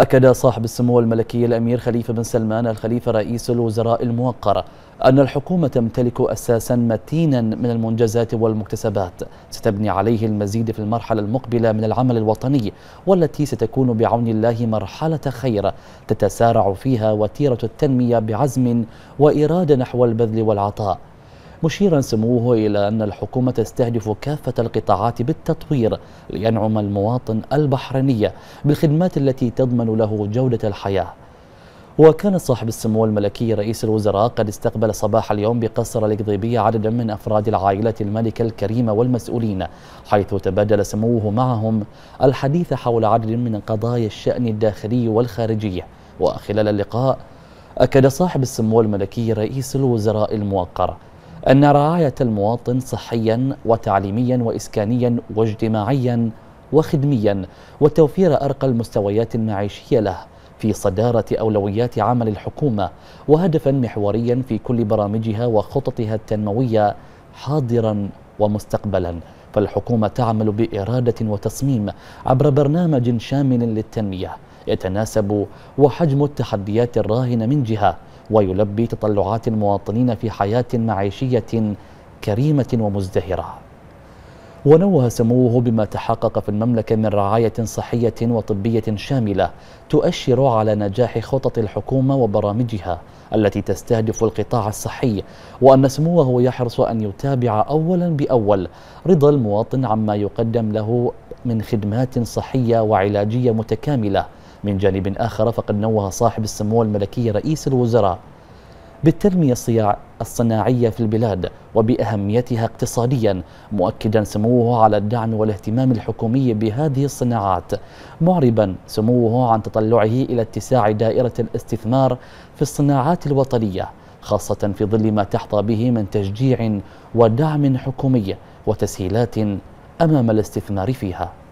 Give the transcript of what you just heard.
أكد صاحب السمو الملكي الأمير خليفة بن سلمان الخليفة رئيس الوزراء الموقر أن الحكومة تمتلك أساسا متينا من المنجزات والمكتسبات ستبني عليه المزيد في المرحلة المقبلة من العمل الوطني والتي ستكون بعون الله مرحلة خير تتسارع فيها وتيرة التنمية بعزم وإرادة نحو البذل والعطاء مشيرا سموه إلى أن الحكومة تستهدف كافة القطاعات بالتطوير لينعم المواطن البحريني بالخدمات التي تضمن له جودة الحياة وكان صاحب السمو الملكي رئيس الوزراء قد استقبل صباح اليوم بقصر القضيبية عددا من أفراد العائلة الملكة الكريمة والمسؤولين حيث تبادل سموه معهم الحديث حول عدد من قضايا الشأن الداخلي والخارجي وخلال اللقاء أكد صاحب السمو الملكي رئيس الوزراء الموقر أن رعاية المواطن صحيا وتعليميا وإسكانيا واجتماعيا وخدميا وتوفير أرقى المستويات المعيشية له في صدارة أولويات عمل الحكومة وهدفا محوريا في كل برامجها وخططها التنموية حاضرا ومستقبلا فالحكومة تعمل بإرادة وتصميم عبر برنامج شامل للتنمية يتناسب وحجم التحديات الراهنة من جهة ويلبي تطلعات المواطنين في حياة معيشية كريمة ومزدهرة ونوه سموه بما تحقق في المملكة من رعاية صحية وطبية شاملة تؤشر على نجاح خطط الحكومة وبرامجها التي تستهدف القطاع الصحي وأن سموه يحرص أن يتابع أولا بأول رضا المواطن عما يقدم له من خدمات صحية وعلاجية متكاملة من جانب آخر فقد نوه صاحب السمو الملكي رئيس الوزراء بالتنمية الصناعية في البلاد وبأهميتها اقتصاديا مؤكدا سموه على الدعم والاهتمام الحكومي بهذه الصناعات معربا سموه عن تطلعه إلى اتساع دائرة الاستثمار في الصناعات الوطنية خاصة في ظل ما تحظى به من تشجيع ودعم حكومي وتسهيلات أمام الاستثمار فيها